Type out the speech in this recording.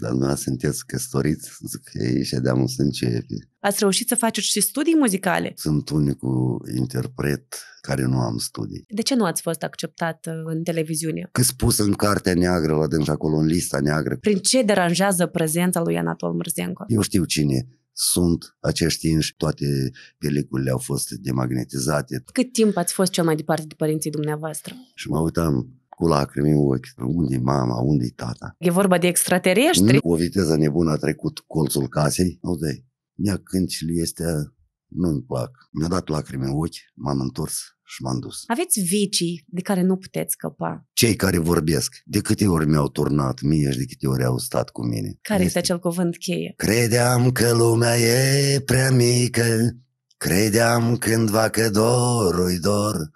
Dar nu sunteți căsătoriți, zic, ei și de să începe. Ați reușit să faceți și studii muzicale? Sunt unicul interpret care nu am studii. De ce nu ați fost acceptat uh, în televiziune? Că spus în cartea neagră, la dânsa acolo, în lista neagră. Prin ce deranjează prezența lui Anatol Mârzenco? Eu știu cine sunt acești înși, toate peliculele au fost demagnetizate. Cât timp ați fost cel mai departe de părinții dumneavoastră? Și mă uitam cu lacrimi în ochi. Unde-i mama? Unde-i tata? E vorba de extraterestri? Cu o viteză nebună a trecut colțul casei. Nu de Ia cântile este nu-mi plac. Mi-a dat lacrimi în ochi, m-am întors și m-am dus. Aveți vicii de care nu puteți scăpa? Cei care vorbesc, de câte ori mi-au turnat mie și de câte ori au stat cu mine. Care este, este acel cuvânt cheie? Credeam că lumea e prea mică, credeam cândva că dorul dor,